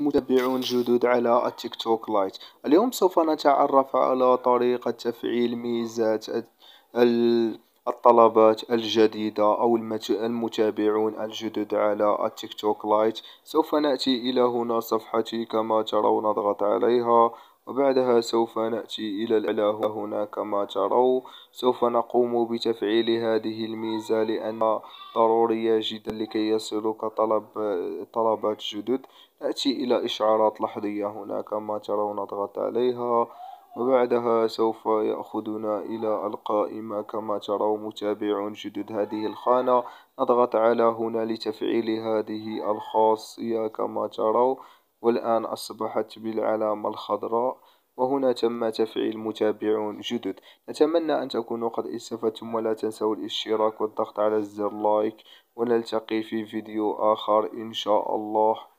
متابعون جدد على التيك توك لايت اليوم سوف نتعرف على طريقة تفعيل ميزات الطلبات الجديدة أو المتابعون الجدد على التيك توك لايت سوف نأتي إلى هنا صفحتي كما ترون نضغط عليها وبعدها سوف نأتي إلى الأعلى هنا كما ترون سوف نقوم بتفعيل هذه الميزة لأنها ضرورية جدا لكي يصلك طلب طلبات جدد نأتي إلى إشعارات لحظية هنا كما ترون نضغط عليها وبعدها سوف يأخذنا إلى القائمة كما ترون متابعون جدد هذه الخانة نضغط على هنا لتفعيل هذه الخاصية كما ترون والآن أصبحت بالعلامة الخضراء وهنا تم تفعيل متابعون جدد نتمنى أن تكونوا قد استفدتم ولا تنسوا الاشتراك والضغط على الزر لايك ونلتقي في فيديو آخر إن شاء الله